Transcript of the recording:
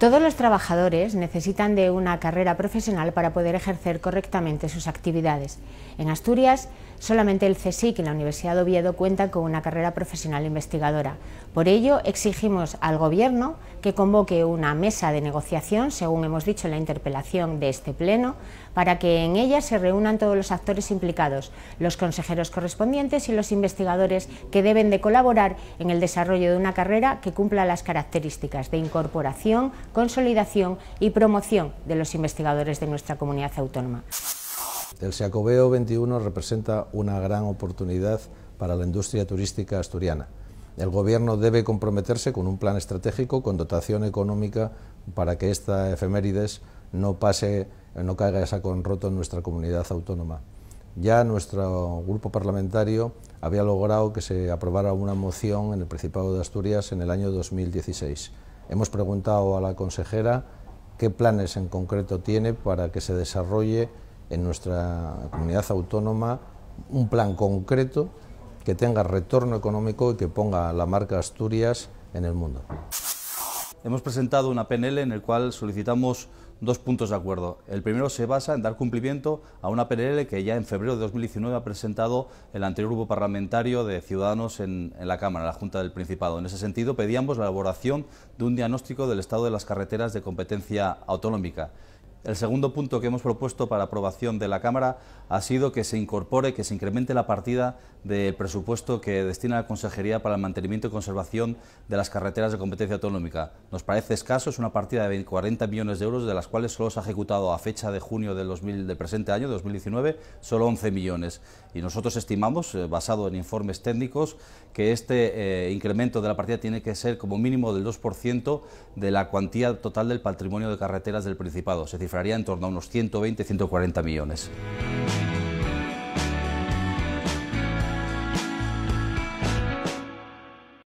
Todos los trabajadores necesitan de una carrera profesional para poder ejercer correctamente sus actividades. En Asturias, solamente el CSIC y la Universidad de Oviedo cuentan con una carrera profesional investigadora. Por ello, exigimos al Gobierno que convoque una mesa de negociación, según hemos dicho en la interpelación de este Pleno, para que en ella se reúnan todos los actores implicados, los consejeros correspondientes y los investigadores que deben de colaborar en el desarrollo de una carrera que cumpla las características de incorporación, consolidación y promoción de los investigadores de nuestra comunidad autónoma. El Sacobeo 21 representa una gran oportunidad para la industria turística asturiana. El Gobierno debe comprometerse con un plan estratégico con dotación económica para que esta efemérides no pase, no caiga esa con roto en nuestra comunidad autónoma. Ya nuestro grupo parlamentario había logrado que se aprobara una moción en el Principado de Asturias en el año 2016. Hemos preguntado a la consejera qué planes en concreto tiene para que se desarrolle en nuestra comunidad autónoma un plan concreto que tenga retorno económico y que ponga la marca Asturias en el mundo hemos presentado una PNL en la cual solicitamos dos puntos de acuerdo. El primero se basa en dar cumplimiento a una PNL que ya en febrero de 2019 ha presentado el anterior grupo parlamentario de Ciudadanos en, en la Cámara, la Junta del Principado. En ese sentido, pedíamos la elaboración de un diagnóstico del estado de las carreteras de competencia autonómica. El segundo punto que hemos propuesto para aprobación de la Cámara ha sido que se incorpore, que se incremente la partida del presupuesto que destina la Consejería para el mantenimiento y conservación de las carreteras de competencia autonómica. Nos parece escaso, es una partida de 40 millones de euros, de las cuales solo se ha ejecutado a fecha de junio del, 2000, del presente año, 2019, solo 11 millones. Y nosotros estimamos, eh, basado en informes técnicos, que este eh, incremento de la partida tiene que ser como mínimo del 2% de la cuantía total del patrimonio de carreteras del Principado. Es decir, cifraría en torno a unos 120-140 millones.